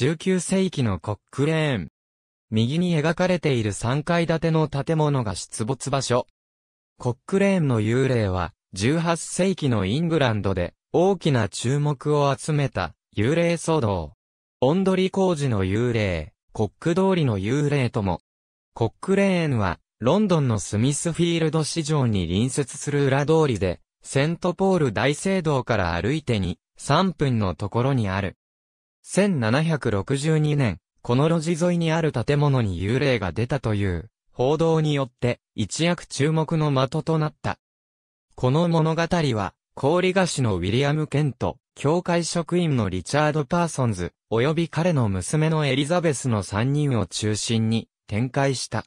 19世紀のコックレーン。右に描かれている3階建ての建物が出没場所。コックレーンの幽霊は、18世紀のイングランドで、大きな注目を集めた、幽霊騒動。オンドリ工事の幽霊、コック通りの幽霊とも。コックレーンは、ロンドンのスミスフィールド市場に隣接する裏通りで、セントポール大聖堂から歩いてに、3分のところにある。1762年、この路地沿いにある建物に幽霊が出たという、報道によって、一躍注目の的となった。この物語は、氷菓子のウィリアム・ケント、教会職員のリチャード・パーソンズ、及び彼の娘のエリザベスの3人を中心に展開した。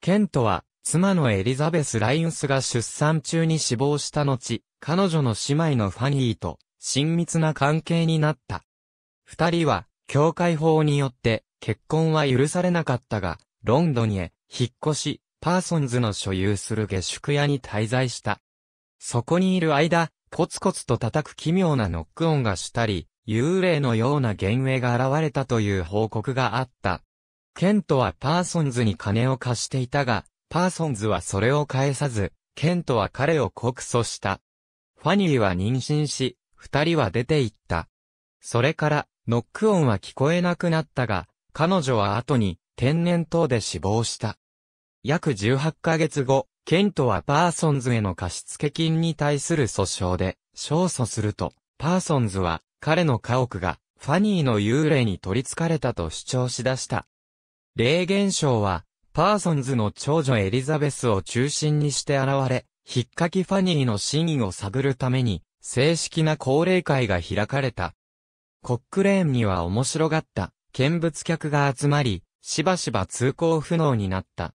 ケントは、妻のエリザベス・ライウスが出産中に死亡した後、彼女の姉妹のファニーと、親密な関係になった。二人は、教会法によって、結婚は許されなかったが、ロンドンへ、引っ越し、パーソンズの所有する下宿屋に滞在した。そこにいる間、コツコツと叩く奇妙なノック音がしたり、幽霊のような幻影が現れたという報告があった。ケントはパーソンズに金を貸していたが、パーソンズはそれを返さず、ケントは彼を告訴した。ファニーは妊娠し、二人は出て行った。それから、ノック音は聞こえなくなったが、彼女は後に天然痘で死亡した。約18ヶ月後、ケントはパーソンズへの貸付金に対する訴訟で、勝訴すると、パーソンズは彼の家屋がファニーの幽霊に取り憑かれたと主張しだした。霊現象は、パーソンズの長女エリザベスを中心にして現れ、ひっかきファニーの真意を探るために、正式な高齢会が開かれた。コックレーンには面白がった、見物客が集まり、しばしば通行不能になった。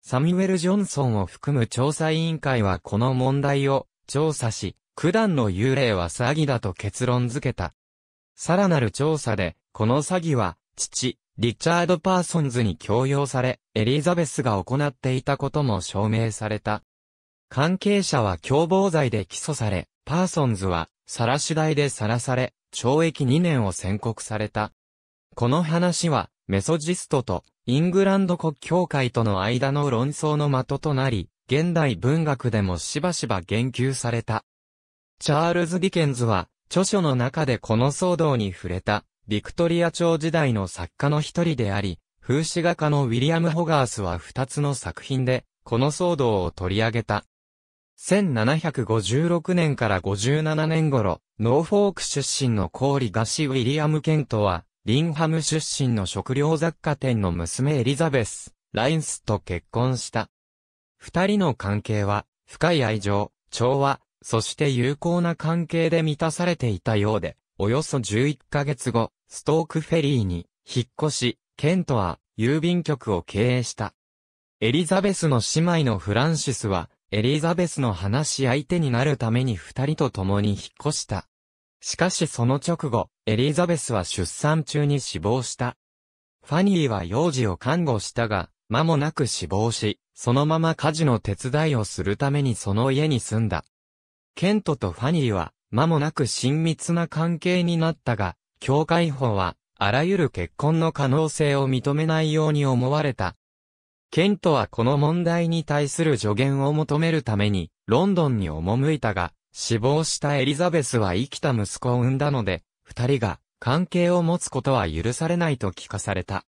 サミュエル・ジョンソンを含む調査委員会はこの問題を調査し、九段の幽霊は詐欺だと結論付けた。さらなる調査で、この詐欺は、父、リチャード・パーソンズに強要され、エリザベスが行っていたことも証明された。関係者は共謀罪で起訴され、パーソンズは、晒し台で晒され、懲役2年を宣告された。この話は、メソジストとイングランド国教会との間の論争の的となり、現代文学でもしばしば言及された。チャールズ・ディケンズは、著書の中でこの騒動に触れた、ビクトリア朝時代の作家の一人であり、風刺画家のウィリアム・ホガースは二つの作品で、この騒動を取り上げた。1756年から57年頃、ノーフォーク出身のコーリガシ・ウィリアム・ケントは、リンハム出身の食料雑貨店の娘エリザベス、ラインスと結婚した。二人の関係は、深い愛情、調和、そして友好な関係で満たされていたようで、およそ11ヶ月後、ストークフェリーに引っ越し、ケントは郵便局を経営した。エリザベスの姉妹のフランシスは、エリザベスの話し相手になるために二人と共に引っ越した。しかしその直後、エリザベスは出産中に死亡した。ファニーは幼児を看護したが、間もなく死亡し、そのまま家事の手伝いをするためにその家に住んだ。ケントとファニーは、間もなく親密な関係になったが、教会法は、あらゆる結婚の可能性を認めないように思われた。ケントはこの問題に対する助言を求めるために、ロンドンに赴いたが、死亡したエリザベスは生きた息子を産んだので、二人が関係を持つことは許されないと聞かされた。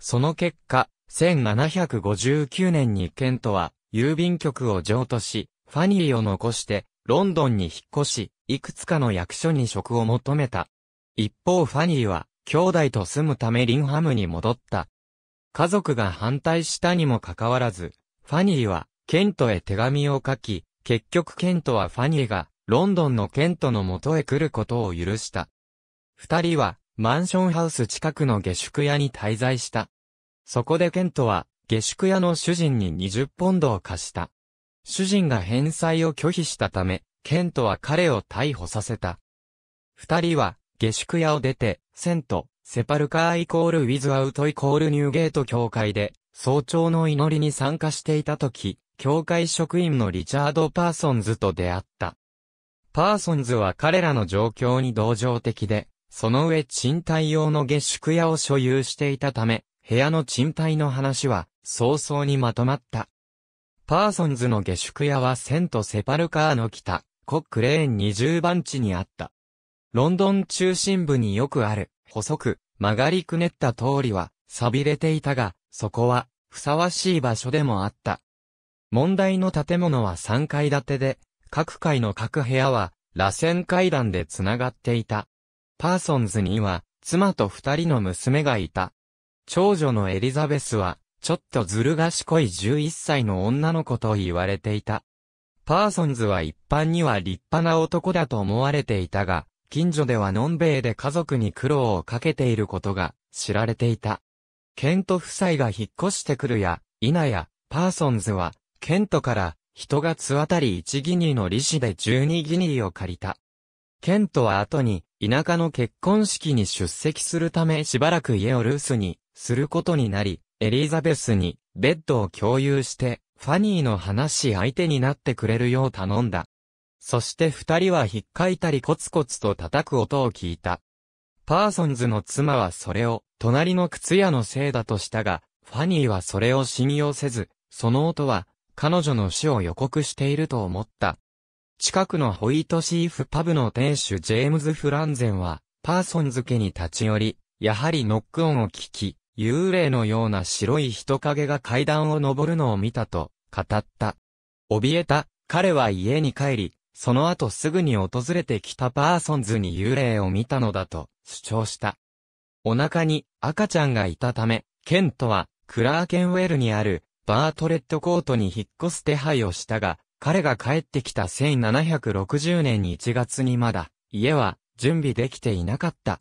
その結果、1759年にケントは郵便局を譲渡し、ファニーを残してロンドンに引っ越し、いくつかの役所に職を求めた。一方ファニーは兄弟と住むためリンハムに戻った家族が反対したにもかかわらず、ファニーはケントへ手紙を書き、結局ケントはファニーがロンドンのケントの元へ来ることを許した。二人はマンションハウス近くの下宿屋に滞在した。そこでケントは下宿屋の主人に20ポンドを貸した。主人が返済を拒否したため、ケントは彼を逮捕させた。二人は下宿屋を出て、セント、セパルカーイコールウィズアウトイコールニューゲート教会で、早朝の祈りに参加していた時、教会職員のリチャード・パーソンズと出会った。パーソンズは彼らの状況に同情的で、その上賃貸用の下宿屋を所有していたため、部屋の賃貸の話は早々にまとまった。パーソンズの下宿屋はセント・セパルカーの北、コックレーン20番地にあった。ロンドン中心部によくある、細く、曲がりくねった通りは、錆びれていたが、そこは、ふさわしい場所でもあった。問題の建物は3階建てで、各階の各部屋は、螺旋階段で繋がっていた。パーソンズには、妻と二人の娘がいた。長女のエリザベスは、ちょっとずる賢い11歳の女の子と言われていた。パーソンズは一般には立派な男だと思われていたが、近所ではのんべえで家族に苦労をかけていることが知られていた。ケント夫妻が引っ越してくるや、なや、パーソンズは、ケントから人が津渡り1ギニーの利子で12ギニーを借りた。ケントは後に、田舎の結婚式に出席するためしばらく家を留守にすることになり、エリザベスにベッドを共有して、ファニーの話し相手になってくれるよう頼んだ。そして二人はひっかいたりコツコツと叩く音を聞いた。パーソンズの妻はそれを、隣の靴屋のせいだとしたが、ファニーはそれを信用せず、その音は、彼女の死を予告していると思った。近くのホイートシーフパブの店主ジェームズ・フランゼンは、パーソンズ家に立ち寄り、やはりノック音を聞き、幽霊のような白い人影が階段を登るのを見たと、語った。怯えた、彼は家に帰り、その後すぐに訪れてきたパーソンズに幽霊を見たのだと主張した。お腹に赤ちゃんがいたため、ケントはクラーケンウェルにあるバートレットコートに引っ越す手配をしたが、彼が帰ってきた1760年1月にまだ家は準備できていなかった。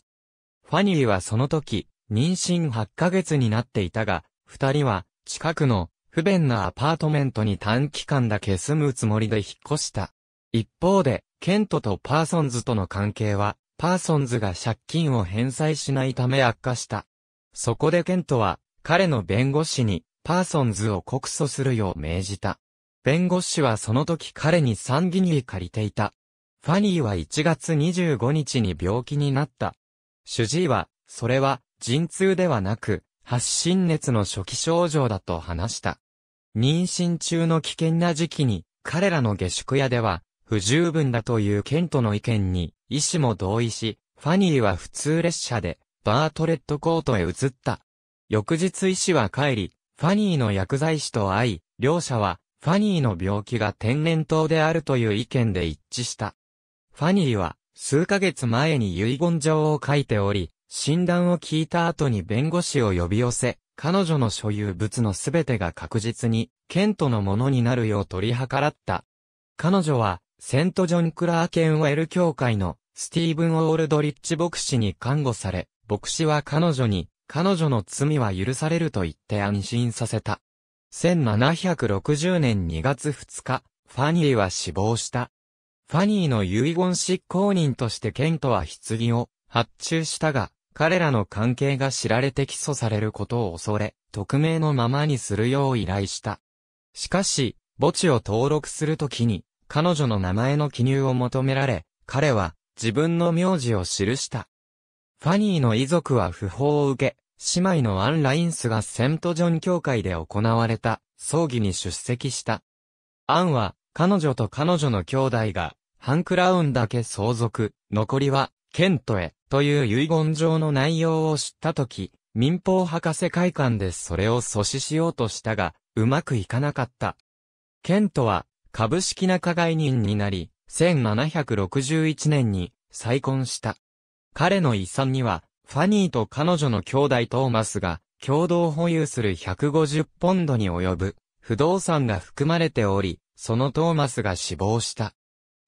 ファニーはその時、妊娠8ヶ月になっていたが、二人は近くの不便なアパートメントに短期間だけ住むつもりで引っ越した。一方で、ケントとパーソンズとの関係は、パーソンズが借金を返済しないため悪化した。そこでケントは、彼の弁護士に、パーソンズを告訴するよう命じた。弁護士はその時彼に3ギニー借りていた。ファニーは1月25日に病気になった。主治医は、それは、陣痛ではなく、発信熱の初期症状だと話した。妊娠中の危険な時期に、彼らの下宿屋では、不十分だというケントの意見に、医師も同意し、ファニーは普通列車で、バートレットコートへ移った。翌日医師は帰り、ファニーの薬剤師と会い、両者は、ファニーの病気が天然痘であるという意見で一致した。ファニーは、数ヶ月前に遺言状を書いており、診断を聞いた後に弁護士を呼び寄せ、彼女の所有物のすべてが確実に、ケントのものになるよう取り計らった。彼女は、セントジョン・クラーケンウェル教会のスティーブン・オールドリッチ牧師に看護され、牧師は彼女に、彼女の罪は許されると言って安心させた。1760年2月2日、ファニーは死亡した。ファニーの遺言執行人としてケントは棺を発注したが、彼らの関係が知られて起訴されることを恐れ、匿名のままにするよう依頼した。しかし、墓地を登録するときに、彼女の名前の記入を求められ、彼は自分の名字を記した。ファニーの遺族は訃報を受け、姉妹のアン・ラインスがセントジョン教会で行われた葬儀に出席した。アンは彼女と彼女の兄弟がハンクラウンだけ相続、残りはケントへという遺言状の内容を知ったとき、民放博士会館でそれを阻止しようとしたが、うまくいかなかった。ケントは株式仲買人になり、1761年に再婚した。彼の遺産には、ファニーと彼女の兄弟トーマスが共同保有する150ポンドに及ぶ不動産が含まれており、そのトーマスが死亡した。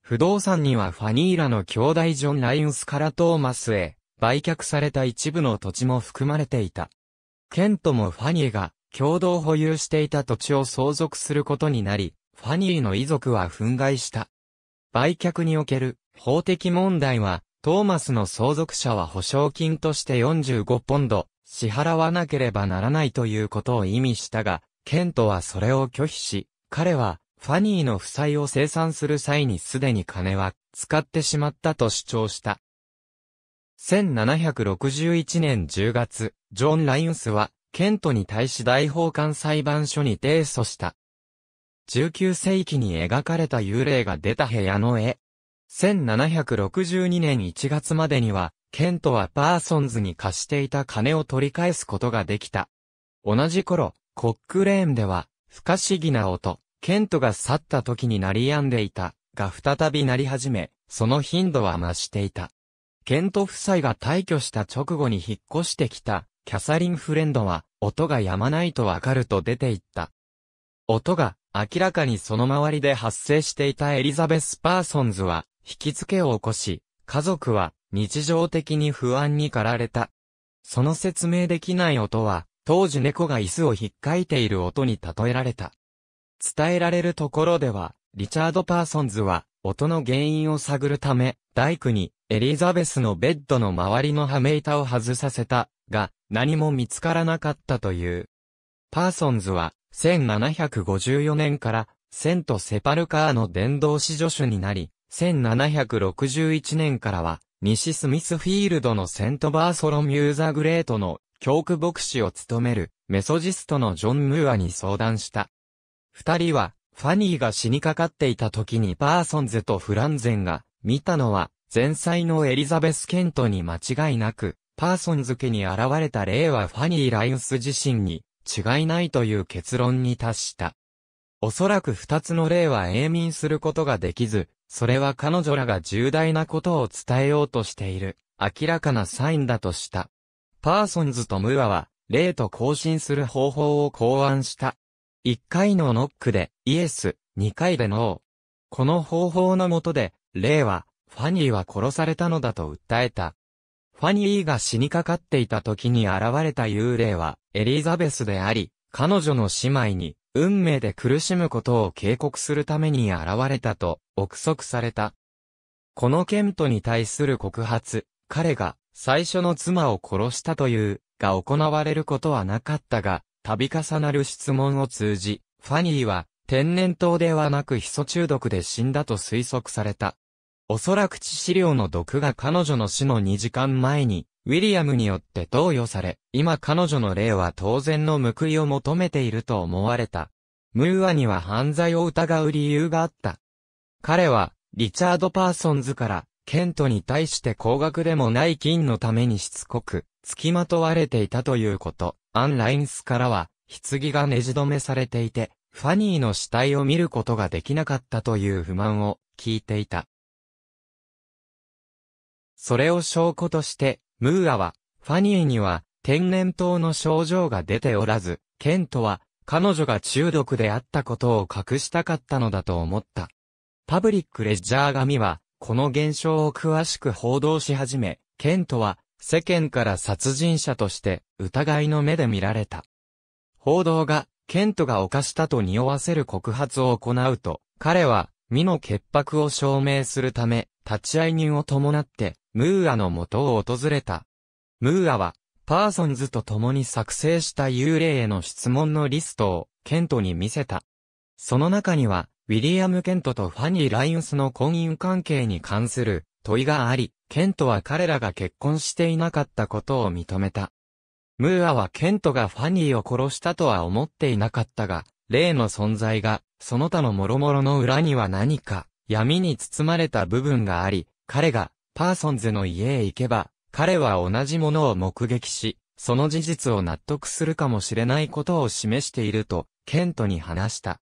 不動産にはファニーらの兄弟ジョン・ラインスからトーマスへ売却された一部の土地も含まれていた。ケントもファニーが共同保有していた土地を相続することになり、ファニーの遺族は憤慨した。売却における法的問題は、トーマスの相続者は保証金として45ポンド支払わなければならないということを意味したが、ケントはそれを拒否し、彼はファニーの負債を生産する際にすでに金は使ってしまったと主張した。1761年10月、ジョン・ラインスは、ケントに対し大法官裁判所に提訴した。19世紀に描かれた幽霊が出た部屋の絵。1762年1月までには、ケントはパーソンズに貸していた金を取り返すことができた。同じ頃、コックレーンでは、不可思議な音、ケントが去った時に鳴り止んでいた、が再び鳴り始め、その頻度は増していた。ケント夫妻が退去した直後に引っ越してきた、キャサリン・フレンドは、音が止まないとわかると出て行った。音が明らかにその周りで発生していたエリザベス・パーソンズは、引き付けを起こし、家族は日常的に不安に駆られた。その説明できない音は、当時猫が椅子を引っかいている音に例えられた。伝えられるところでは、リチャード・パーソンズは、音の原因を探るため、大工に、エリザベスのベッドの周りの羽目板を外させた、が、何も見つからなかったという。パーソンズは、1754年から、セント・セパルカーの伝道師助手になり、1761年からは、西スミスフィールドのセント・バーソロミュー・ザ・グレートの教区牧師を務める、メソジストのジョン・ムーアに相談した。二人は、ファニーが死にかかっていた時にパーソンズとフランゼンが、見たのは、前妻のエリザベス・ケントに間違いなく、パーソンズ家に現れた霊はファニー・ライウス自身に、違いないという結論に達した。おそらく二つの例は永眠することができず、それは彼女らが重大なことを伝えようとしている、明らかなサインだとした。パーソンズとムーアは、例と更新する方法を考案した。1回のノックでイエス、2回でノー。この方法のもとで、例は、ファニーは殺されたのだと訴えた。ファニーが死にかかっていた時に現れた幽霊はエリザベスであり、彼女の姉妹に運命で苦しむことを警告するために現れたと憶測された。このケントに対する告発、彼が最初の妻を殺したというが行われることはなかったが、度重なる質問を通じ、ファニーは天然痘ではなくヒ素中毒で死んだと推測された。おそらく致死量の毒が彼女の死の2時間前に、ウィリアムによって投与され、今彼女の霊は当然の報いを求めていると思われた。ムーアには犯罪を疑う理由があった。彼は、リチャード・パーソンズから、ケントに対して高額でもない金のためにしつこく、付きまとわれていたということ。アン・ラインスからは、棺がねじ止めされていて、ファニーの死体を見ることができなかったという不満を聞いていた。それを証拠として、ムーアは、ファニーには、天然痘の症状が出ておらず、ケントは、彼女が中毒であったことを隠したかったのだと思った。パブリックレジャー紙は、この現象を詳しく報道し始め、ケントは、世間から殺人者として、疑いの目で見られた。報道が、ケントが犯したと匂わせる告発を行うと、彼は、身の潔白を証明するため、立ち会い人を伴って、ムーアの元を訪れた。ムーアは、パーソンズと共に作成した幽霊への質問のリストを、ケントに見せた。その中には、ウィリアム・ケントとファニー・ライウスの婚姻関係に関する問いがあり、ケントは彼らが結婚していなかったことを認めた。ムーアはケントがファニーを殺したとは思っていなかったが、例の存在が、その他の諸々の裏には何か、闇に包まれた部分があり、彼が、パーソンズの家へ行けば、彼は同じものを目撃し、その事実を納得するかもしれないことを示していると、ケントに話した。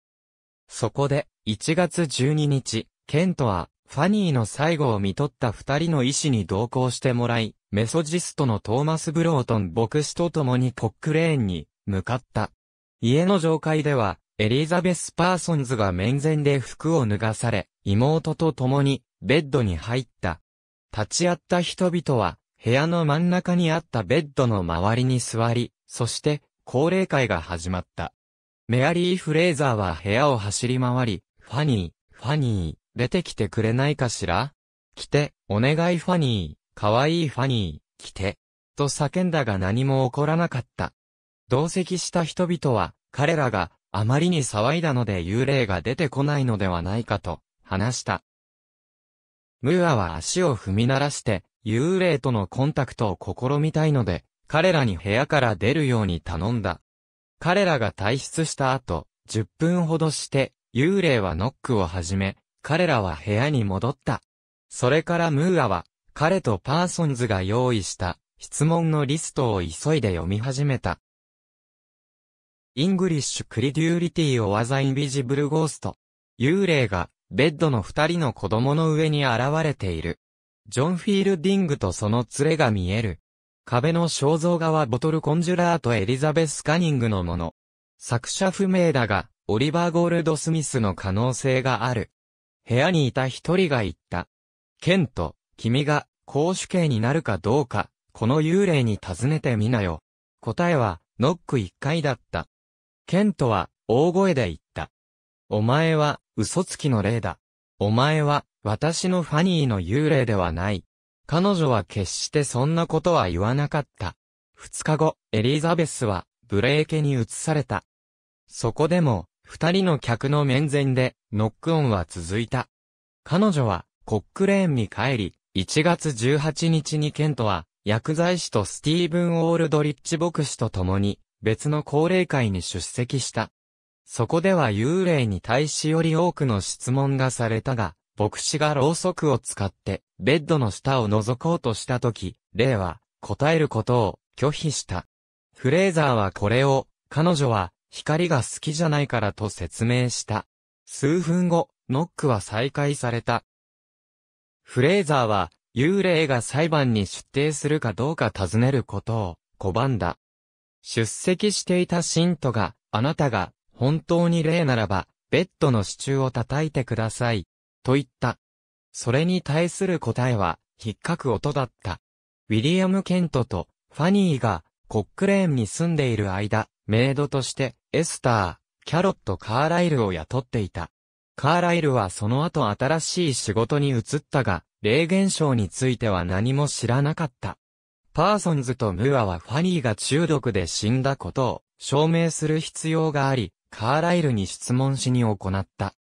そこで、1月12日、ケントは、ファニーの最後を見取った二人の医師に同行してもらい、メソジストのトーマス・ブロートン牧師と共にコックレーンに向かった。家の上階では、エリザベス・パーソンズが面前で服を脱がされ、妹と共にベッドに入った。立ち会った人々は、部屋の真ん中にあったベッドの周りに座り、そして、高齢会が始まった。メアリー・フレーザーは部屋を走り回り、ファニー、ファニー、出てきてくれないかしら来て、お願いファニー、かわいいファニー、来て、と叫んだが何も起こらなかった。同席した人々は、彼らがあまりに騒いだので幽霊が出てこないのではないかと話した。ムーアは足を踏み鳴らして、幽霊とのコンタクトを試みたいので、彼らに部屋から出るように頼んだ。彼らが退出した後、10分ほどして、幽霊はノックを始め、彼らは部屋に戻った。それからムーアは、彼とパーソンズが用意した質問のリストを急いで読み始めた。イングリッシュ・クリデューリティ・オア・ザ・インビジブル・ゴースト。幽霊がベッドの二人の子供の上に現れている。ジョン・フィールディングとその連れが見える。壁の肖像画はボトル・コンジュラーとエリザベス・カニングのもの。作者不明だが、オリバー・ゴールド・スミスの可能性がある。部屋にいた一人が言った。ケント、君が、公主刑になるかどうか、この幽霊に尋ねてみなよ。答えは、ノック一回だった。ケントは、大声で言った。お前は、嘘つきの霊だ。お前は、私のファニーの幽霊ではない。彼女は決してそんなことは言わなかった。二日後、エリザベスは、ブレーケに移された。そこでも、二人の客の面前で、ノックオンは続いた。彼女は、コックレーンに帰り、1月18日にケントは、薬剤師とスティーブン・オールドリッチ牧師と共に、別の高齢会に出席した。そこでは幽霊に対しより多くの質問がされたが、牧師がろうそくを使って、ベッドの下を覗こうとしたとき、霊は、答えることを、拒否した。フレーザーはこれを、彼女は、光が好きじゃないからと説明した。数分後、ノックは再開された。フレーザーは、幽霊が裁判に出廷するかどうか尋ねることを、拒んだ。出席していた信徒が、あなたが本当に霊ならば、ベッドの支柱を叩いてください。と言った。それに対する答えは、ひっかく音だった。ウィリアム・ケントと、ファニーが、コックレーンに住んでいる間、メイドとして、エスター、キャロット・カーライルを雇っていた。カーライルはその後新しい仕事に移ったが、霊現象については何も知らなかった。パーソンズとムーアはファニーが中毒で死んだことを証明する必要があり、カーライルに質問しに行った。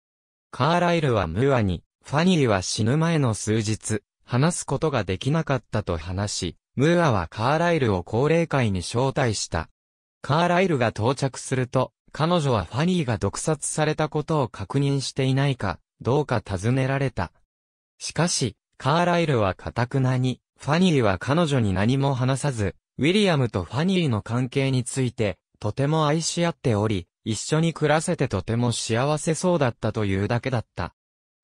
カーライルはムーアに、ファニーは死ぬ前の数日、話すことができなかったと話し、ムーアはカーライルを高齢会に招待した。カーライルが到着すると、彼女はファニーが毒殺されたことを確認していないか、どうか尋ねられた。しかし、カーライルは堅くなに、ファニーは彼女に何も話さず、ウィリアムとファニーの関係について、とても愛し合っており、一緒に暮らせてとても幸せそうだったというだけだった。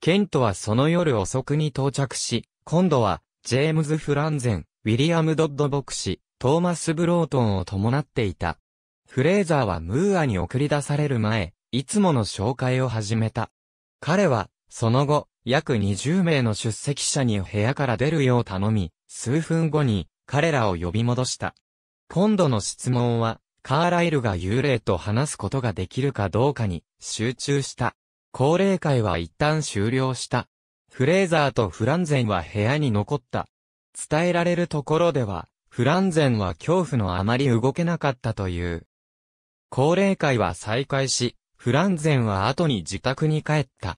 ケントはその夜遅くに到着し、今度は、ジェームズ・フランゼン、ウィリアム・ドッド牧師、トーマス・ブロートンを伴っていた。フレーザーはムーアに送り出される前、いつもの紹介を始めた。彼は、その後、約20名の出席者に部屋から出るよう頼み、数分後に、彼らを呼び戻した。今度の質問は、カーライルが幽霊と話すことができるかどうかに集中した。高齢会は一旦終了した。フレーザーとフランゼンは部屋に残った。伝えられるところでは、フランゼンは恐怖のあまり動けなかったという。高齢会は再開し、フランゼンは後に自宅に帰った。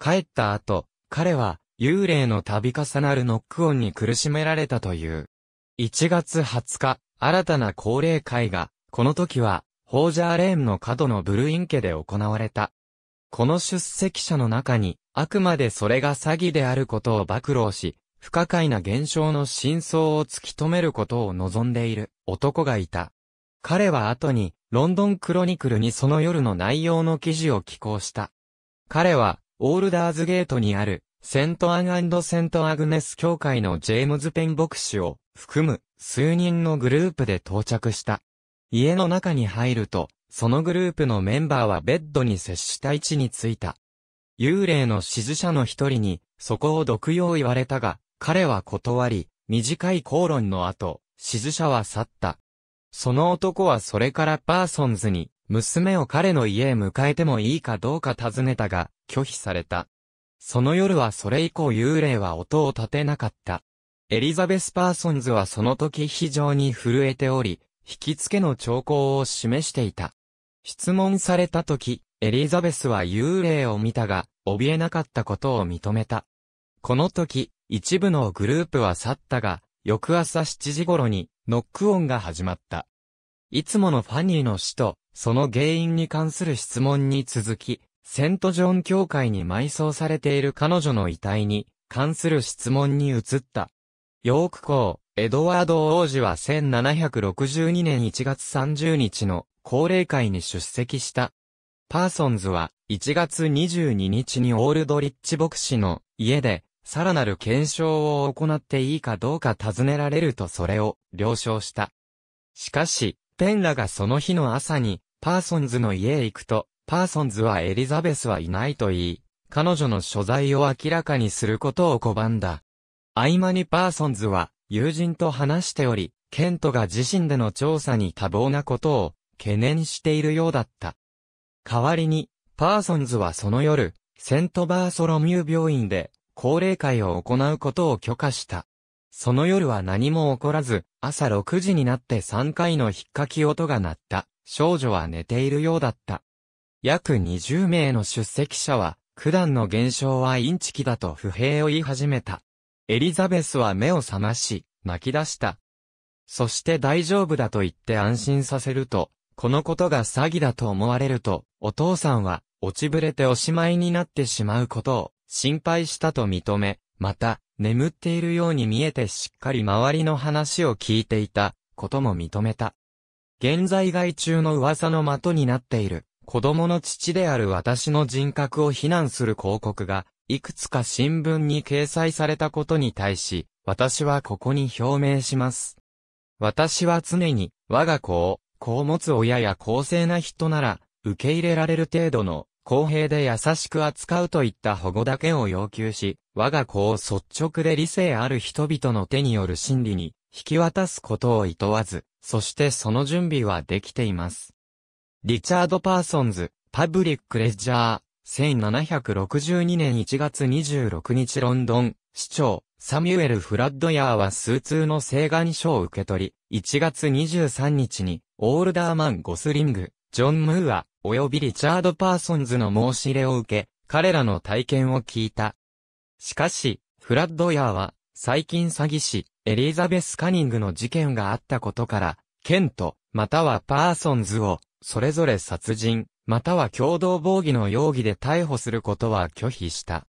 帰った後、彼は幽霊の度重なるノックオンに苦しめられたという。1月20日、新たな高齢会がこの時は、ホージャーレーンの角のブルイン家で行われた。この出席者の中に、あくまでそれが詐欺であることを暴露し、不可解な現象の真相を突き止めることを望んでいる男がいた。彼は後に、ロンドンクロニクルにその夜の内容の記事を寄稿した。彼は、オールダーズゲートにある、セントアンセントアグネス教会のジェームズ・ペン牧師を含む数人のグループで到着した。家の中に入ると、そのグループのメンバーはベッドに接した位置に着いた。幽霊の支持者の一人に、そこを毒よう言われたが、彼は断り、短い口論の後、支持者は去った。その男はそれからパーソンズに、娘を彼の家へ迎えてもいいかどうか尋ねたが、拒否された。その夜はそれ以降幽霊は音を立てなかった。エリザベス・パーソンズはその時非常に震えており、引き付けの兆候を示していた。質問された時、エリザベスは幽霊を見たが、怯えなかったことを認めた。この時、一部のグループは去ったが、翌朝7時頃にノックオンが始まった。いつものファニーの死と、その原因に関する質問に続き、セントジョン教会に埋葬されている彼女の遺体に関する質問に移った。ヨークー。エドワード王子は1762年1月30日の高齢会に出席した。パーソンズは1月22日にオールドリッチ牧師の家でさらなる検証を行っていいかどうか尋ねられるとそれを了承した。しかし、ペンラがその日の朝にパーソンズの家へ行くと、パーソンズはエリザベスはいないと言い、彼女の所在を明らかにすることを拒んだ。合間にパーソンズは友人と話しており、ケントが自身での調査に多忙なことを懸念しているようだった。代わりに、パーソンズはその夜、セントバーソロミュー病院で、高齢会を行うことを許可した。その夜は何も起こらず、朝6時になって3回の引っかき音が鳴った。少女は寝ているようだった。約20名の出席者は、九段の現象はインチキだと不平を言い始めた。エリザベスは目を覚まし、泣き出した。そして大丈夫だと言って安心させると、このことが詐欺だと思われると、お父さんは、落ちぶれておしまいになってしまうことを、心配したと認め、また、眠っているように見えてしっかり周りの話を聞いていた、ことも認めた。現在外中の噂の的になっている、子供の父である私の人格を非難する広告が、いくつか新聞に掲載されたことに対し、私はここに表明します。私は常に、我が子を、子を持つ親や公正な人なら、受け入れられる程度の、公平で優しく扱うといった保護だけを要求し、我が子を率直で理性ある人々の手による心理に、引き渡すことを厭わず、そしてその準備はできています。リチャード・パーソンズ、パブリック・レジャー、1762年1月26日ロンドン、市長、サミュエル・フラッドヤーは数通の請願書を受け取り、1月23日に、オールダーマン・ゴスリング、ジョン・ムーア、及びリチャード・パーソンズの申し入れを受け、彼らの体験を聞いた。しかし、フラッドヤーは、最近詐欺師、エリザベス・カニングの事件があったことから、ケント、またはパーソンズを、それぞれ殺人、または共同防御の容疑で逮捕することは拒否した。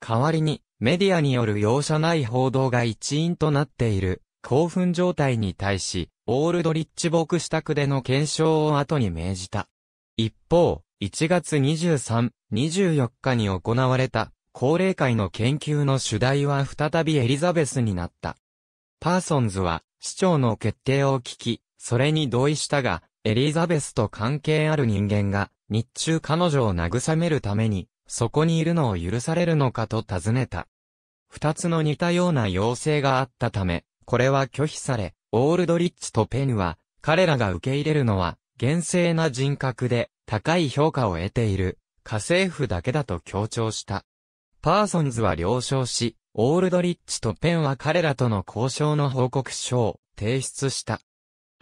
代わりに、メディアによる容赦ない報道が一因となっている、興奮状態に対し、オールドリッチ牧支宅での検証を後に命じた。一方、1月23、24日に行われた、高齢会の研究の主題は再びエリザベスになった。パーソンズは、市長の決定を聞き、それに同意したが、エリザベスと関係ある人間が、日中彼女を慰めるために、そこにいるのを許されるのかと尋ねた。二つの似たような要請があったため、これは拒否され、オールドリッチとペンは、彼らが受け入れるのは、厳正な人格で、高い評価を得ている、家政婦だけだと強調した。パーソンズは了承し、オールドリッチとペンは彼らとの交渉の報告書を提出した。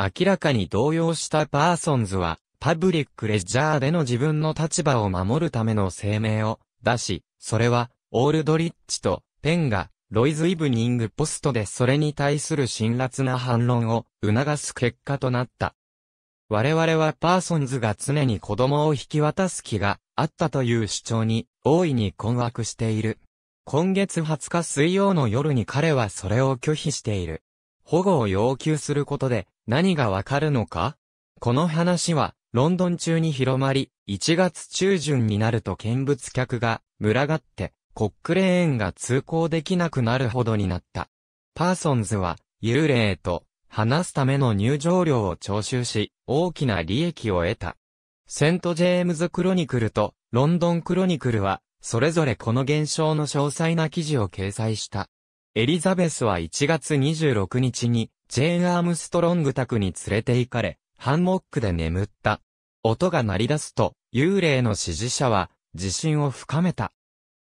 明らかに動揺したパーソンズは、パブリックレジャーでの自分の立場を守るための声明を出し、それは、オールドリッチとペンが、ロイズ・イブニング・ポストでそれに対する辛辣な反論を促す結果となった。我々はパーソンズが常に子供を引き渡す気があったという主張に大いに困惑している。今月20日水曜の夜に彼はそれを拒否している。保護を要求することで何がわかるのかこの話は、ロンドン中に広まり、1月中旬になると見物客が、群がって、コックレーンが通行できなくなるほどになった。パーソンズは、幽霊と、話すための入場料を徴収し、大きな利益を得た。セント・ジェームズ・クロニクルと、ロンドン・クロニクルは、それぞれこの現象の詳細な記事を掲載した。エリザベスは1月26日に、ジェーン・アームストロング宅に連れて行かれ、ハンモックで眠った。音が鳴り出すと、幽霊の支持者は、自信を深めた。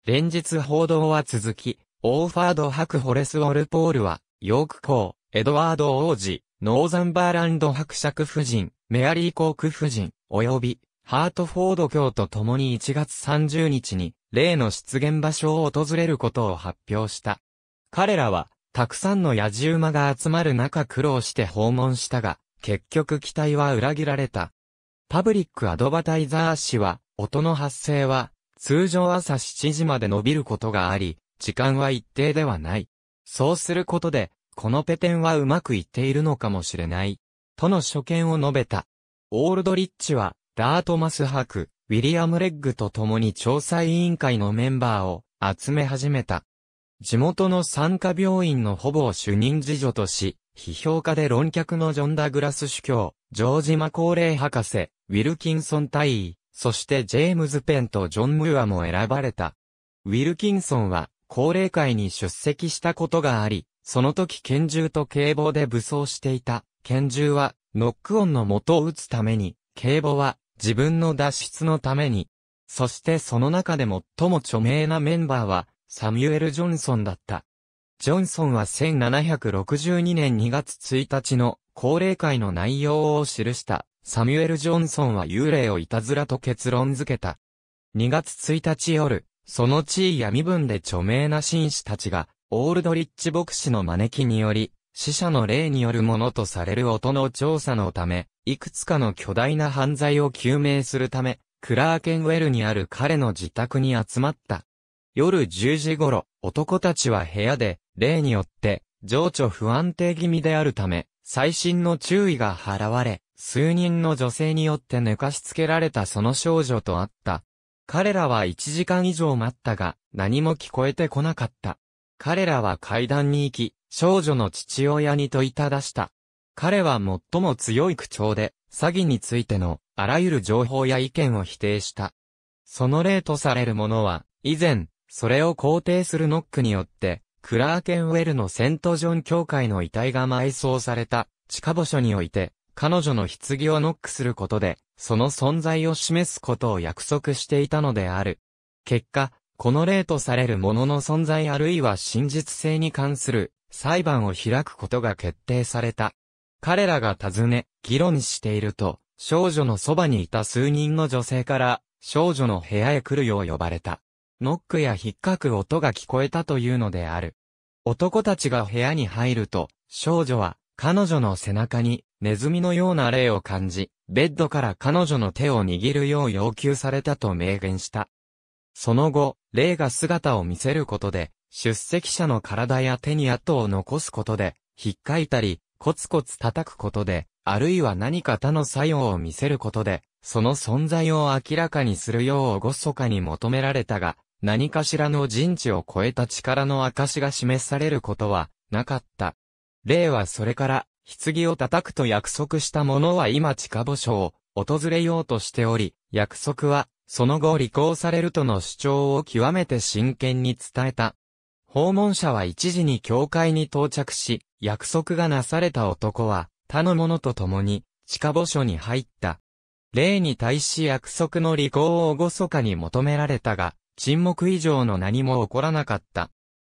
連日報道は続き、オーファードハク・ホレス・ウォルポールは、ヨーク公、エドワード王子、ノーザンバーランド伯爵夫人、メアリーーク夫人、及び、ハートフォード教と共に1月30日に、例の出現場所を訪れることを発表した。彼らは、たくさんの野じ馬が集まる中苦労して訪問したが、結局期待は裏切られた。パブリックアドバタイザー氏は、音の発生は、通常朝7時まで伸びることがあり、時間は一定ではない。そうすることで、このペテンはうまくいっているのかもしれない。との所見を述べた。オールドリッチは、ダートマス博、ウィリアム・レッグと共に調査委員会のメンバーを集め始めた。地元の産科病院のほぼを主任次女とし、批評家で論客のジョン・ダグラス主教、ジョージ・マコーレイ博士、ウィルキンソン大尉、そしてジェームズ・ペンとジョン・ムーアも選ばれた。ウィルキンソンは、高齢会に出席したことがあり、その時拳銃と警棒で武装していた。拳銃は、ノックオンの元を撃つために、警棒は、自分の脱出のために。そしてその中で最も著名なメンバーは、サミュエル・ジョンソンだった。ジョンソンは1762年2月1日の高齢会の内容を記したサミュエル・ジョンソンは幽霊をいたずらと結論付けた。2月1日夜、その地位や身分で著名な紳士たちが、オールドリッチ牧師の招きにより、死者の霊によるものとされる音の調査のため、いくつかの巨大な犯罪を究明するため、クラーケンウェルにある彼の自宅に集まった。夜10時頃、男たちは部屋で、例によって、情緒不安定気味であるため、最新の注意が払われ、数人の女性によって寝かしつけられたその少女と会った。彼らは1時間以上待ったが、何も聞こえてこなかった。彼らは階段に行き、少女の父親に問いただした。彼は最も強い口調で、詐欺についての、あらゆる情報や意見を否定した。その例とされるものは、以前、それを肯定するノックによって、クラーケンウェルのセントジョン教会の遺体が埋葬された地下墓所において、彼女の棺をノックすることで、その存在を示すことを約束していたのである。結果、この例とされるものの存在あるいは真実性に関する裁判を開くことが決定された。彼らが尋ね、議論していると、少女のそばにいた数人の女性から、少女の部屋へ来るよう呼ばれた。ノックや引っかく音が聞こえたというのである。男たちが部屋に入ると、少女は彼女の背中にネズミのような霊を感じ、ベッドから彼女の手を握るよう要求されたと明言した。その後、霊が姿を見せることで、出席者の体や手に跡を残すことで、引っかいたり、コツコツ叩くことで、あるいは何か他の作用を見せることで、その存在を明らかにするようごそかに求められたが、何かしらの人知を超えた力の証が示されることはなかった。霊はそれから、棺を叩くと約束した者は今地下墓所を訪れようとしており、約束はその後履行されるとの主張を極めて真剣に伝えた。訪問者は一時に教会に到着し、約束がなされた男は他の者と共に地下墓所に入った。霊に対し約束の履行を厳かに求められたが、沈黙以上の何も起こらなかった。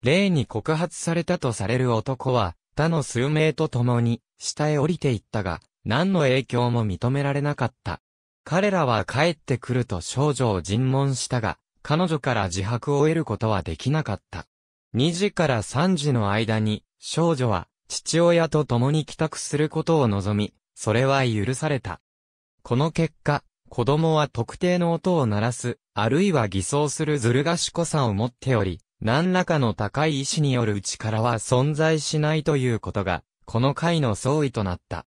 霊に告発されたとされる男は、他の数名と共に、下へ降りていったが、何の影響も認められなかった。彼らは帰ってくると少女を尋問したが、彼女から自白を得ることはできなかった。2時から3時の間に、少女は、父親と共に帰宅することを望み、それは許された。この結果、子供は特定の音を鳴らすあるいは偽装するずる賢さを持っており、何らかの高い意志による力は存在しないということが、この回の総意となった。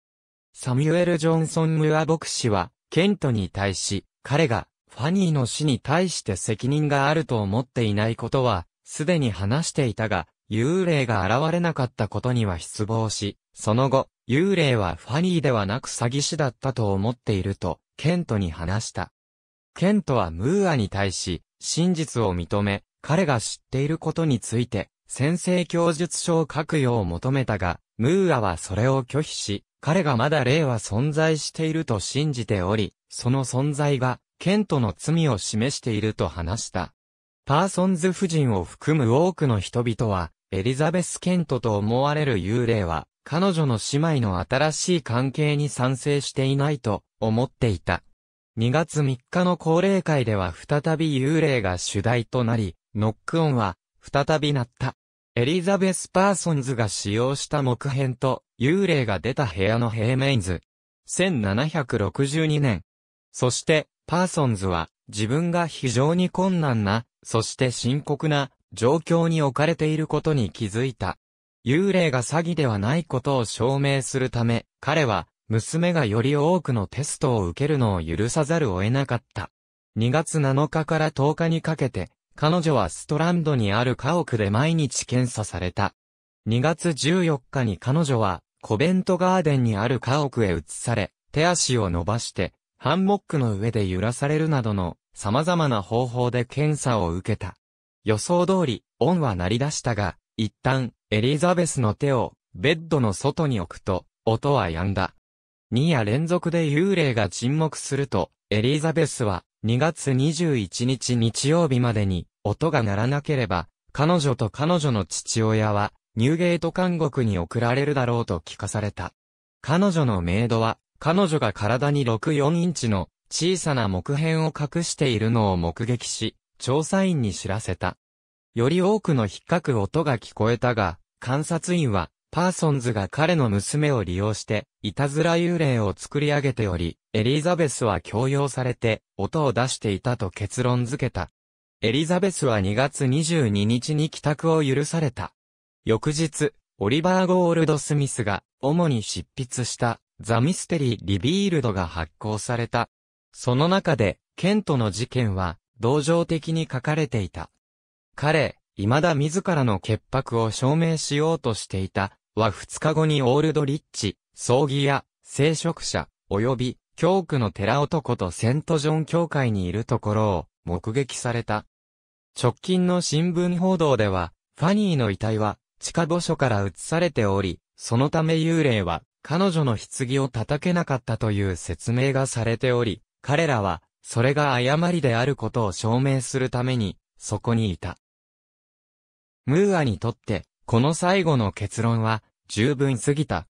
サミュエル・ジョンソン・ムア牧師は、ケントに対し、彼が、ファニーの死に対して責任があると思っていないことは、すでに話していたが、幽霊が現れなかったことには失望し、その後、幽霊はファニーではなく詐欺師だったと思っていると、ケントに話した。ケントはムーアに対し、真実を認め、彼が知っていることについて、先生供述書を書くよう求めたが、ムーアはそれを拒否し、彼がまだ霊は存在していると信じており、その存在が、ケントの罪を示していると話した。パーソンズ夫人を含む多くの人々は、エリザベス・ケントと思われる幽霊は、彼女の姉妹の新しい関係に賛成していないと思っていた。2月3日の恒例会では再び幽霊が主題となり、ノックオンは再び鳴った。エリザベス・パーソンズが使用した木片と幽霊が出た部屋の平面図。1762年。そして、パーソンズは自分が非常に困難な、そして深刻な状況に置かれていることに気づいた。幽霊が詐欺ではないことを証明するため、彼は娘がより多くのテストを受けるのを許さざるを得なかった。2月7日から10日にかけて、彼女はストランドにある家屋で毎日検査された。2月14日に彼女は、コベントガーデンにある家屋へ移され、手足を伸ばして、ハンモックの上で揺らされるなどの様々な方法で検査を受けた。予想通り、オンは鳴り出したが、一旦、エリザベスの手を、ベッドの外に置くと、音は止んだ。2夜連続で幽霊が沈黙すると、エリザベスは、2月21日日曜日までに、音が鳴らなければ、彼女と彼女の父親は、ニューゲート監獄に送られるだろうと聞かされた。彼女のメイドは、彼女が体に64インチの小さな木片を隠しているのを目撃し、調査員に知らせた。より多くの引っかく音が聞こえたが、観察員はパーソンズが彼の娘を利用して、いたずら幽霊を作り上げており、エリザベスは強要されて、音を出していたと結論付けた。エリザベスは2月22日に帰宅を許された。翌日、オリバー・ゴールド・スミスが、主に執筆した、ザ・ミステリー・リビールドが発行された。その中で、ケントの事件は、同情的に書かれていた。彼、未だ自らの潔白を証明しようとしていた、は2日後にオールドリッチ、葬儀屋、聖職者、及び、教区の寺男とセントジョン教会にいるところを目撃された。直近の新聞報道では、ファニーの遺体は地下墓所から移されており、そのため幽霊は彼女の棺を叩けなかったという説明がされており、彼らはそれが誤りであることを証明するために、そこにいた。ムーアにとって、この最後の結論は十分すぎた。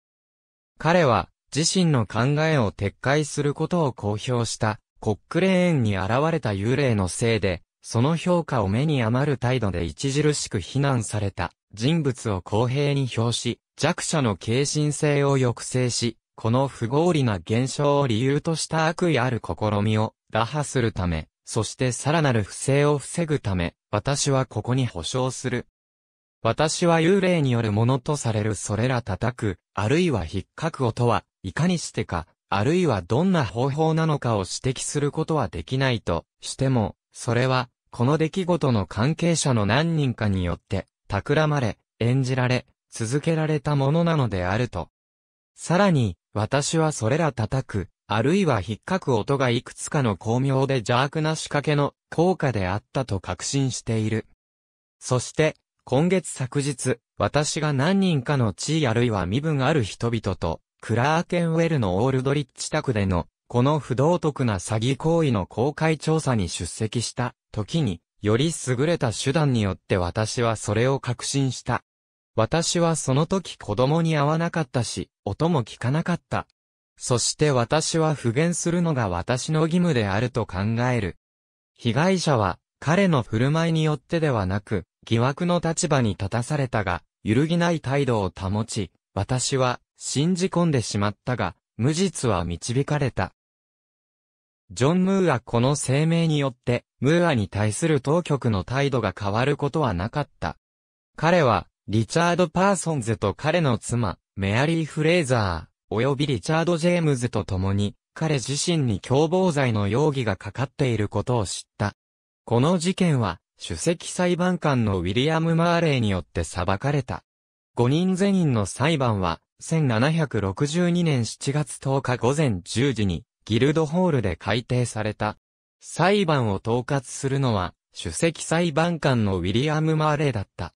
彼は自身の考えを撤回することを公表したコックレーンに現れた幽霊のせいで、その評価を目に余る態度で著しく非難された人物を公平に表し、弱者の軽心性を抑制し、この不合理な現象を理由とした悪意ある試みを打破するため、そしてさらなる不正を防ぐため、私はここに保証する。私は幽霊によるものとされるそれら叩く、あるいは引っかく音は、いかにしてか、あるいはどんな方法なのかを指摘することはできないとしても、それは、この出来事の関係者の何人かによって、企まれ、演じられ、続けられたものなのであると。さらに、私はそれら叩く、あるいは引っかく音がいくつかの巧妙で邪悪な仕掛けの効果であったと確信している。そして、今月昨日、私が何人かの地位あるいは身分ある人々と、クラーケンウェルのオールドリッチ宅での、この不道徳な詐欺行為の公開調査に出席した時に、より優れた手段によって私はそれを確信した。私はその時子供に会わなかったし、音も聞かなかった。そして私は復元するのが私の義務であると考える。被害者は、彼の振る舞いによってではなく、疑惑の立場に立たされたが、揺るぎない態度を保ち、私は信じ込んでしまったが、無実は導かれた。ジョン・ムーアこの声明によって、ムーアに対する当局の態度が変わることはなかった。彼は、リチャード・パーソンズと彼の妻、メアリー・フレーザー、及びリチャード・ジェームズと共に、彼自身に共謀罪の容疑がかかっていることを知った。この事件は、主席裁判官のウィリアム・マーレイによって裁かれた。5人全員の裁判は、1762年7月10日午前10時に、ギルドホールで改定された。裁判を統括するのは、主席裁判官のウィリアム・マーレイだった。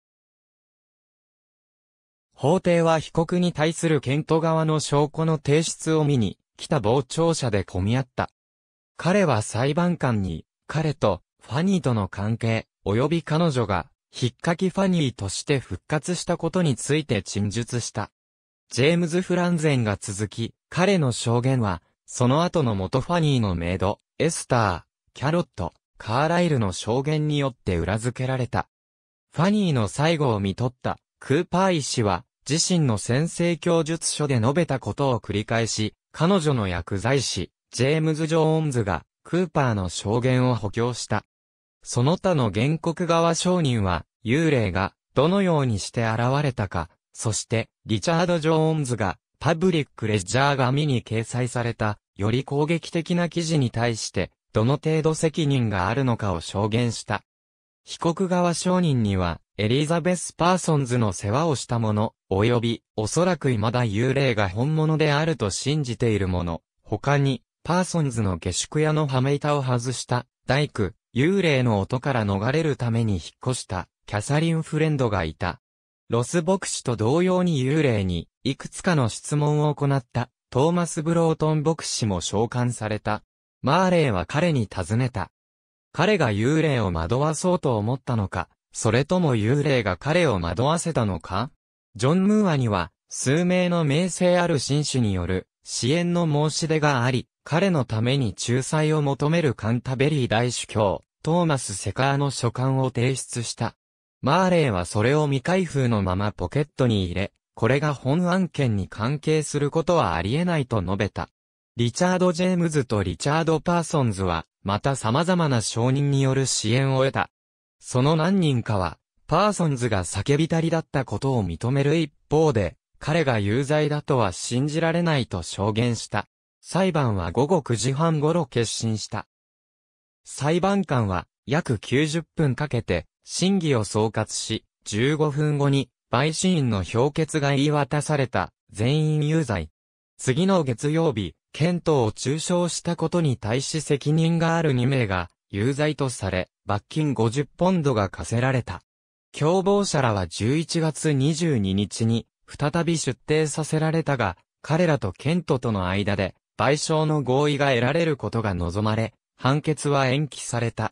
法廷は被告に対する検討側の証拠の提出を見に、来た傍聴者で混み合った。彼は裁判官に、彼と、ファニーとの関係、及び彼女が、ひっかきファニーとして復活したことについて陳述した。ジェームズ・フランゼンが続き、彼の証言は、その後の元ファニーのメイド、エスター、キャロット、カーライルの証言によって裏付けられた。ファニーの最後を見取った、クーパー医師は、自身の先生供述書で述べたことを繰り返し、彼女の薬剤師、ジェームズ・ジョーンズが、クーパーの証言を補強した。その他の原告側証人は、幽霊がどのようにして現れたか、そして、リチャード・ジョーンズが、パブリック・レジャー紙に掲載された、より攻撃的な記事に対して、どの程度責任があるのかを証言した。被告側証人には、エリザベス・パーソンズの世話をした者、及び、おそらく未だ幽霊が本物であると信じている者、他に、パーソンズの下宿屋の羽目板を外した、大工、幽霊の音から逃れるために引っ越したキャサリン・フレンドがいた。ロス牧師と同様に幽霊にいくつかの質問を行ったトーマス・ブロートン牧師も召喚された。マーレーは彼に尋ねた。彼が幽霊を惑わそうと思ったのか、それとも幽霊が彼を惑わせたのかジョン・ムーアには、数名の名声ある紳士による支援の申し出があり、彼のために仲裁を求めるカンタベリー大主教、トーマス・セカーの書簡を提出した。マーレーはそれを未開封のままポケットに入れ、これが本案件に関係することはありえないと述べた。リチャード・ジェームズとリチャード・パーソンズは、また様々な証人による支援を得た。その何人かは、パーソンズが叫びたりだったことを認める一方で、彼が有罪だとは信じられないと証言した。裁判は午後9時半頃決心した。裁判官は約90分かけて審議を総括し、15分後に陪審員の評決が言い渡された全員有罪。次の月曜日、検討を中傷したことに対し責任がある2名が有罪とされ、罰金50ポンドが課せられた。共謀者らは11月22日に再び出廷させられたが、彼らとケントとの間で賠償の合意が得られることが望まれ、判決は延期された。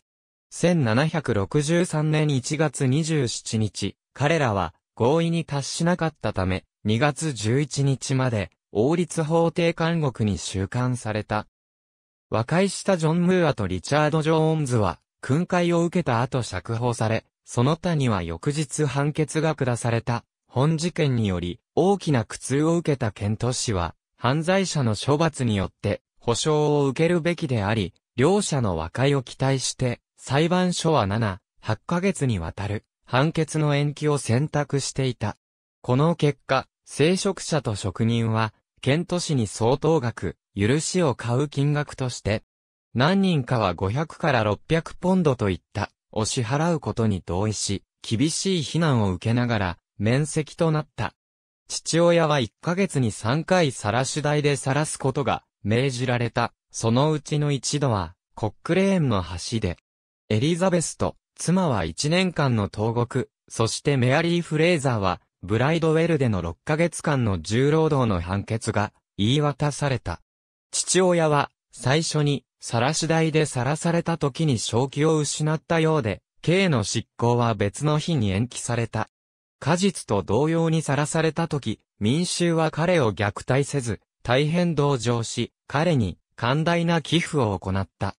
1763年1月27日、彼らは合意に達しなかったため、2月11日まで王立法廷監獄に収監された。和解したジョン・ムーアとリチャード・ジョーンズは、訓戒を受けた後釈放され、その他には翌日判決が下された。本事件により、大きな苦痛を受けたケント氏は、犯罪者の処罰によって、保障を受けるべきであり、両者の和解を期待して、裁判所は7、8ヶ月にわたる、判決の延期を選択していた。この結果、聖職者と職人は、県都市に相当額、許しを買う金額として、何人かは500から600ポンドといった、を支払うことに同意し、厳しい非難を受けながら、面積となった。父親は1ヶ月に3回晒し台で晒すことが命じられた。そのうちの一度は、コックレーンの橋で。エリザベスと、妻は1年間の投獄、そしてメアリー・フレーザーは、ブライドウェルでの6ヶ月間の重労働の判決が言い渡された。父親は最初に晒し台で晒された時に正気を失ったようで、刑の執行は別の日に延期された。果実と同様にさらされた時、民衆は彼を虐待せず、大変同情し、彼に寛大な寄付を行った。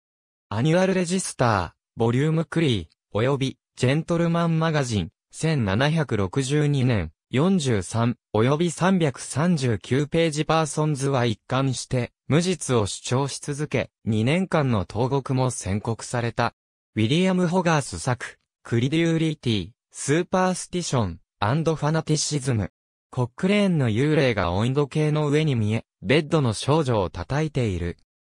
アニュアルレジスター、ボリュームクリー、及び、ジェントルマンマガジン、1762年、43、及び339ページパーソンズは一貫して、無実を主張し続け、2年間の投獄も宣告された。ウィリアム・ホガース作、クリデューリティ、スーパースティション、アンドファナティシズム。コックレーンの幽霊が温度計の上に見え、ベッドの少女を叩いている。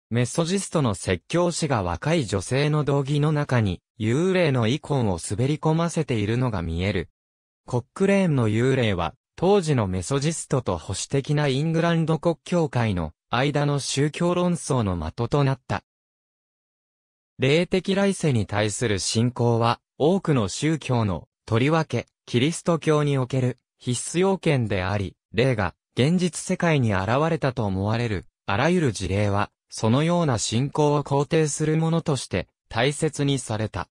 メソジストの説教師が若い女性の道着の中に、幽霊のイコンを滑り込ませているのが見える。コックレーンの幽霊は、当時のメソジストと保守的なイングランド国教会の間の宗教論争の的となった。霊的来世に対する信仰は、多くの宗教の、とりわけ、キリスト教における必須要件であり、霊が現実世界に現れたと思われる、あらゆる事例は、そのような信仰を肯定するものとして大切にされた。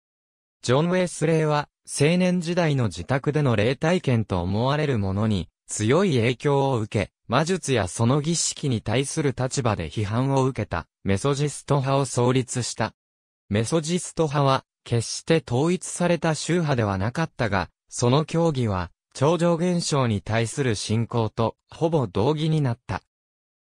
ジョン・ウェスレイは、青年時代の自宅での霊体験と思われるものに、強い影響を受け、魔術やその儀式に対する立場で批判を受けた、メソジスト派を創立した。メソジスト派は、決して統一された宗派ではなかったが、その教義は、超常現象に対する信仰と、ほぼ同義になった。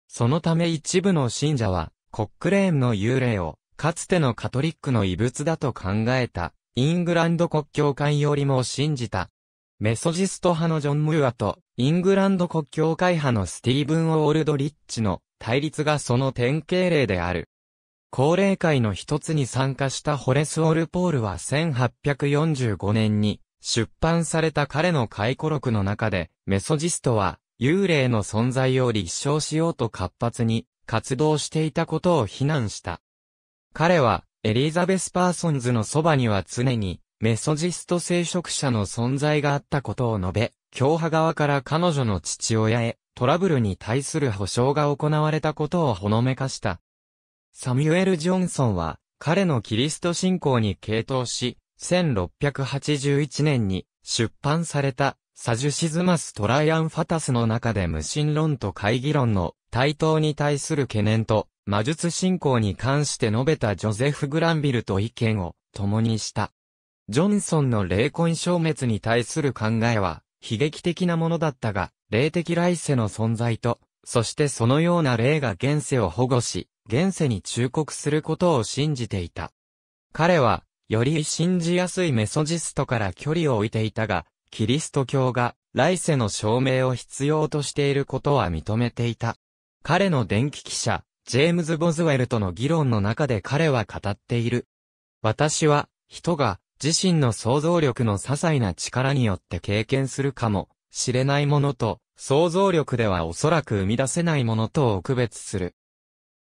そのため一部の信者は、コックレーンの幽霊を、かつてのカトリックの遺物だと考えた、イングランド国教会よりも信じた。メソジスト派のジョン・ムーアと、イングランド国教会派のスティーブン・オールドリッチの対立がその典型例である。高齢会の一つに参加したホレス・オルポールは1845年に、出版された彼の回顧録の中で、メソジストは、幽霊の存在を立証しようと活発に活動していたことを非難した。彼は、エリザベス・パーソンズのそばには常に、メソジスト聖職者の存在があったことを述べ、教派側から彼女の父親へ、トラブルに対する保証が行われたことをほのめかした。サミュエル・ジョンソンは、彼のキリスト信仰に傾倒し、1681年に出版されたサジュシズマス・トライアンファタスの中で無神論と会議論の対等に対する懸念と魔術信仰に関して述べたジョゼフ・グランビルと意見を共にした。ジョンソンの霊魂消滅に対する考えは悲劇的なものだったが、霊的来世の存在と、そしてそのような霊が現世を保護し、現世に忠告することを信じていた。彼は、より信じやすいメソジストから距離を置いていたが、キリスト教が来世の証明を必要としていることは認めていた。彼の電気記者、ジェームズ・ボズウェルとの議論の中で彼は語っている。私は、人が自身の想像力の些細な力によって経験するかもしれないものと、想像力ではおそらく生み出せないものとを区別する。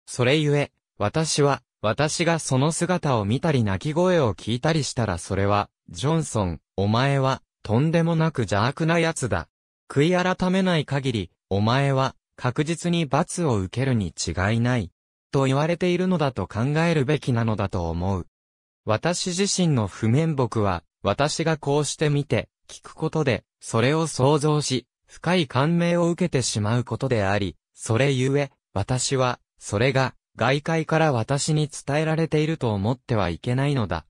それゆえ、私は私がその姿を見たり泣き声を聞いたりしたらそれは、ジョンソン、お前は、とんでもなく邪悪な奴だ。悔い改めない限り、お前は、確実に罰を受けるに違いない。と言われているのだと考えるべきなのだと思う。私自身の不面目は、私がこうして見て、聞くことで、それを想像し、深い感銘を受けてしまうことであり、それゆえ、私は、それが、外界から私に伝えられていると思ってはいけないのだ。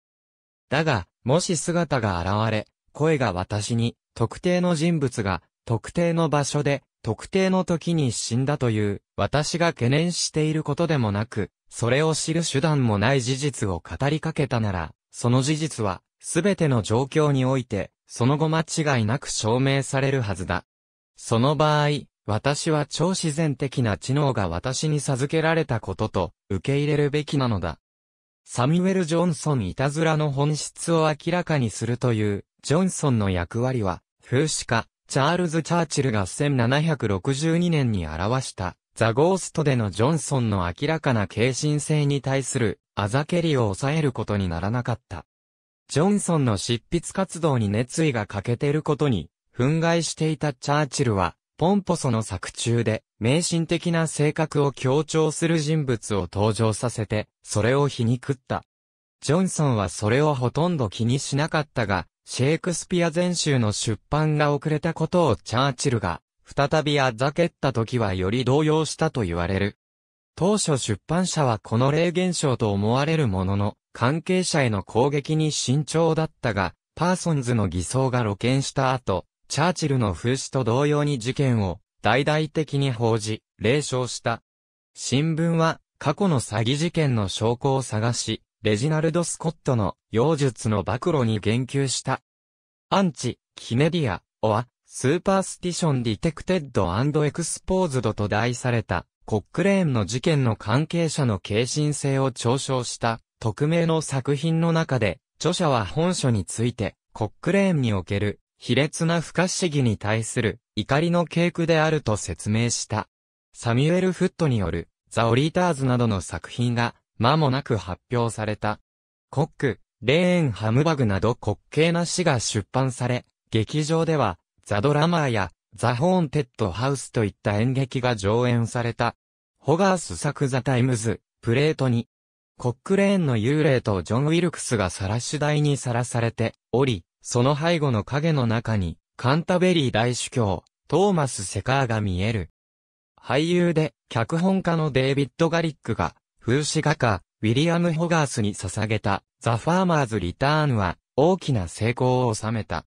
だが、もし姿が現れ、声が私に、特定の人物が、特定の場所で、特定の時に死んだという、私が懸念していることでもなく、それを知る手段もない事実を語りかけたなら、その事実は、すべての状況において、その後間違いなく証明されるはずだ。その場合、私は超自然的な知能が私に授けられたことと受け入れるべきなのだ。サミュエル・ジョンソンいたずらの本質を明らかにするというジョンソンの役割は風刺家チャールズ・チャーチルが1762年に表したザ・ゴーストでのジョンソンの明らかな軽心性に対するあざけりを抑えることにならなかった。ジョンソンの執筆活動に熱意が欠けていることに憤慨していたチャーチルはポンポソの作中で、迷信的な性格を強調する人物を登場させて、それを皮肉った。ジョンソンはそれをほとんど気にしなかったが、シェイクスピア全集の出版が遅れたことをチャーチルが、再びあざけった時はより動揺したと言われる。当初出版社はこの霊現象と思われるものの、関係者への攻撃に慎重だったが、パーソンズの偽装が露見した後、チャーチルの風刺と同様に事件を大々的に報じ、霊障した。新聞は過去の詐欺事件の証拠を探し、レジナルド・スコットの妖術の暴露に言及した。アンチ、キメディア、オア、スーパースティション・ディテクテッドエクスポーズドと題された、コックレーンの事件の関係者の軽心性を嘲笑した、匿名の作品の中で、著者は本書について、コックレーンにおける卑劣な不可思議に対する怒りの稽古であると説明した。サミュエル・フットによるザ・オリーターズなどの作品が間もなく発表された。コック、レーン・ハムバグなど滑稽な詩が出版され、劇場ではザ・ドラマーやザ・ホーンテッド・ハウスといった演劇が上演された。ホガース作ザ・タイムズ、プレートに、コックレーンの幽霊とジョン・ウィルクスが晒し台にさらされており、その背後の影の中に、カンタベリー大主教、トーマス・セカーが見える。俳優で、脚本家のデイビッド・ガリックが、風刺画家、ウィリアム・ホガースに捧げた、ザ・ファーマーズ・リターンは、大きな成功を収めた。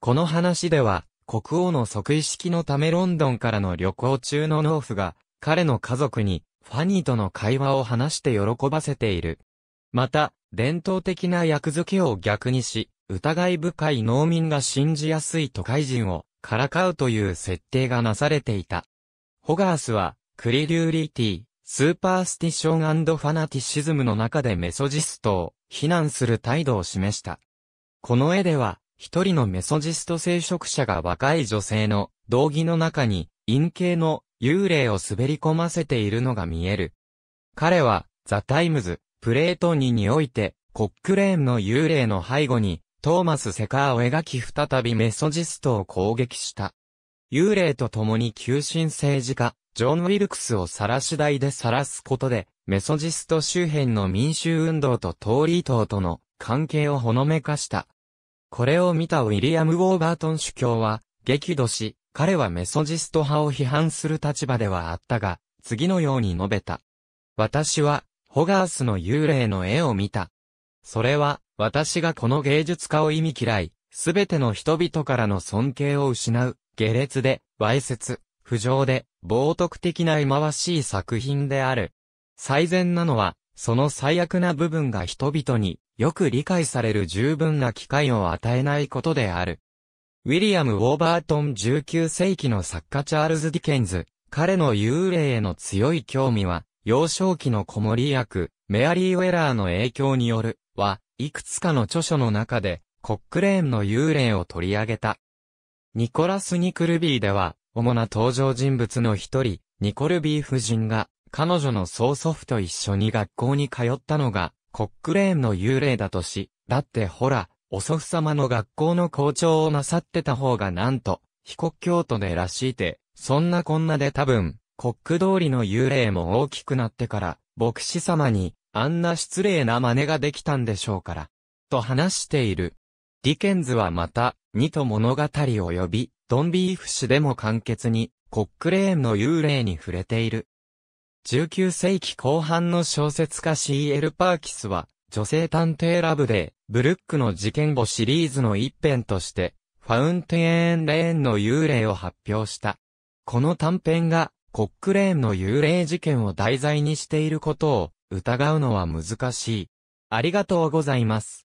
この話では、国王の即位式のためロンドンからの旅行中の農夫が、彼の家族に、ファニーとの会話を話して喜ばせている。また、伝統的な役付けを逆にし、疑い深い農民が信じやすい都会人をからかうという設定がなされていた。ホガースは、クリリューリティ、スーパースティションファナティシズムの中でメソジストを非難する態度を示した。この絵では、一人のメソジスト聖職者が若い女性の道着の中に陰茎の幽霊を滑り込ませているのが見える。彼は、ザ・タイムズ、プレート2において、コックレーンの幽霊の背後に、トーマス・セカーを描き再びメソジストを攻撃した。幽霊と共に急進政治家、ジョン・ウィルクスを晒し台で晒すことで、メソジスト周辺の民衆運動とトーリー党との関係をほのめかした。これを見たウィリアム・ウォーバートン主教は、激怒し、彼はメソジスト派を批判する立場ではあったが、次のように述べた。私は、ホガースの幽霊の絵を見た。それは、私がこの芸術家を意味嫌い、すべての人々からの尊敬を失う、下劣で、歪説、不浄で、冒涜的な忌まわしい作品である。最善なのは、その最悪な部分が人々によく理解される十分な機会を与えないことである。ウィリアム・ウォーバートン19世紀の作家チャールズ・ディケンズ、彼の幽霊への強い興味は、幼少期の子守役、メアリー・ウェラーの影響による、は、いくつかの著書の中で、コックレーンの幽霊を取り上げた。ニコラス・ニクルビーでは、主な登場人物の一人、ニコルビー夫人が、彼女の曽祖父と一緒に学校に通ったのが、コックレーンの幽霊だとし、だってほら、お祖父様の学校の校長をなさってた方がなんと、被告京都でらしいて、そんなこんなで多分、コック通りの幽霊も大きくなってから、牧師様に、あんな失礼な真似ができたんでしょうから。と話している。ディケンズはまた、二と物語を呼び、ドンビーフ氏でも簡潔に、コックレーンの幽霊に触れている。19世紀後半の小説家 C.L. パーキスは、女性探偵ラブで、ブルックの事件簿シリーズの一編として、ファウンテーン・レーンの幽霊を発表した。この短編が、コックレーンの幽霊事件を題材にしていることを、疑うのは難しい。ありがとうございます。